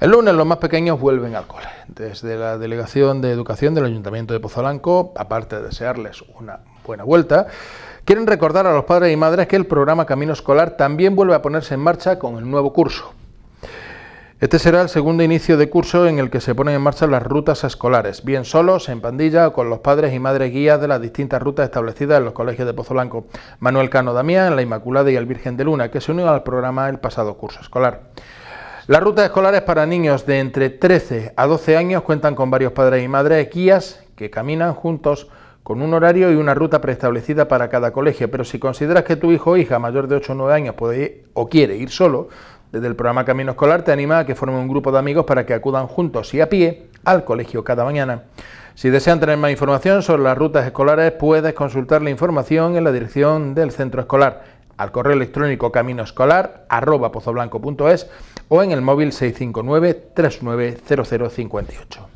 El lunes los más pequeños vuelven al cole. Desde la Delegación de Educación del Ayuntamiento de Pozolanco, aparte de desearles una buena vuelta, quieren recordar a los padres y madres que el programa Camino Escolar también vuelve a ponerse en marcha con el nuevo curso. Este será el segundo inicio de curso en el que se ponen en marcha las rutas escolares, bien solos, en pandilla o con los padres y madres guías de las distintas rutas establecidas en los colegios de Pozolanco, Manuel Cano Damián, La Inmaculada y el Virgen de Luna, que se unió al programa el pasado curso escolar. Las rutas escolares para niños de entre 13 a 12 años cuentan con varios padres y madres guías que caminan juntos con un horario y una ruta preestablecida para cada colegio, pero si consideras que tu hijo o hija mayor de 8 o 9 años puede o quiere ir solo, desde el programa Camino Escolar te anima a que forme un grupo de amigos para que acudan juntos y a pie al colegio cada mañana. Si desean tener más información sobre las rutas escolares, puedes consultar la información en la dirección del centro escolar al correo electrónico pozoblanco.es o en el móvil 659 390058.